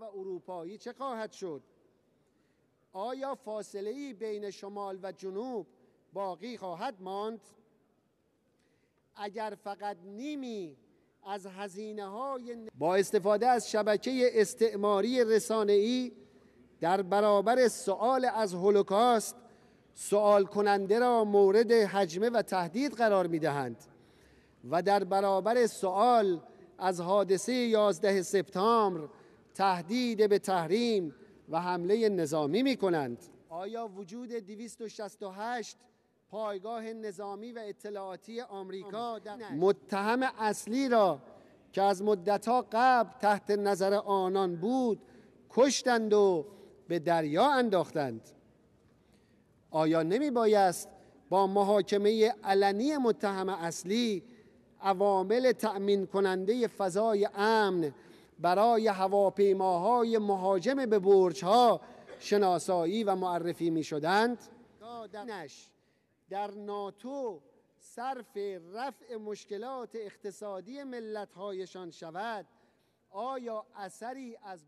و اروپایی چه خواهد شد آیا فاصله ای بین شمال و جنوب باقی خواهد ماند اگر فقط نیمی از هزینه های با استفاده از شبکه استعماری ای در برابر سوال از هولوکاست سوال کننده را مورد حجمه و تهدید قرار می دهند و در برابر سوال از حادثه 11 سپتامبر تهدید به تحریم و حمله نظامی می کنند آیا وجود 268 پایگاه نظامی و اطلاعاتی آمریکا متهم اصلی را که از ها قبل تحت نظر آنان بود کشتند و به دریا انداختند آیا نمی بایست با محاکمه علنی متهم اصلی عوامل تأمین کننده فضای امن برای هواپیماهای مهاجم به برجها شناسایی و معرفی می شدند در ناتو صرف رفع مشکلات اقتصادی ملت‌هایشان شود آیا اثری از